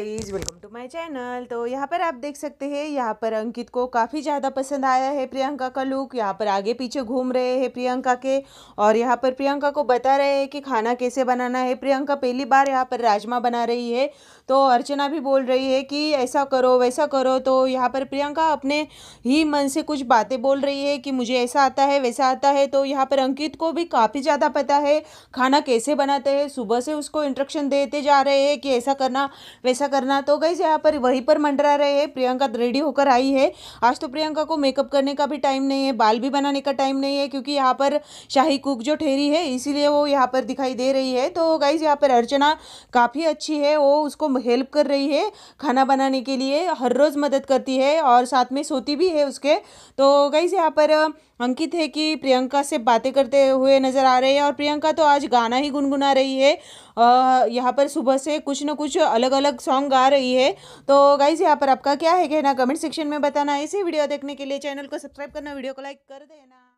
please welcome to my channel तो यहाँ पर आप देख सकते हैं यहाँ पर अंकित को काफ़ी ज़्यादा पसंद आया है प्रियंका का लुक यहाँ पर आगे पीछे घूम रहे हैं प्रियंका के और यहाँ पर प्रियंका को बता रहे हैं कि खाना कैसे बनाना है प्रियंका पहली बार यहाँ पर राजमा बना रही है तो अर्चना भी बोल रही है कि ऐसा करो वैसा करो तो यहाँ पर प्रियंका अपने ही मन से कुछ बातें बोल रही है कि मुझे ऐसा आता है वैसा आता है तो यहाँ पर अंकित को भी काफ़ी ज़्यादा पता है खाना कैसे बनाते हैं सुबह से उसको इंस्ट्रक्शन देते जा रहे हैं कि ऐसा करना वैसा करना तो गई यहाँ पर वहीं पर मंडरा रहे हैं प्रियंका रेडी होकर आई है आज तो प्रियंका को मेकअप करने का भी टाइम नहीं है बाल भी बनाने का टाइम नहीं है क्योंकि यहाँ पर शाही कुक जो ठहरी है इसीलिए वो यहाँ पर दिखाई दे रही है तो गाइज यहाँ पर अर्चना काफ़ी अच्छी है वो उसको हेल्प कर रही है खाना बनाने के लिए हर रोज़ मदद करती है और साथ में सोती भी है उसके तो गाइज यहाँ पर अंकित है कि प्रियंका से बातें करते हुए नज़र आ रहे हैं और प्रियंका तो आज गाना ही गुनगुना रही है यहाँ पर सुबह से कुछ ना कुछ अलग अलग सॉन्ग गा रही है तो गाइज यहाँ पर आपका क्या है कहना कमेंट सेक्शन में बताना इसी वीडियो देखने के लिए चैनल को सब्सक्राइब करना वीडियो को लाइक कर देना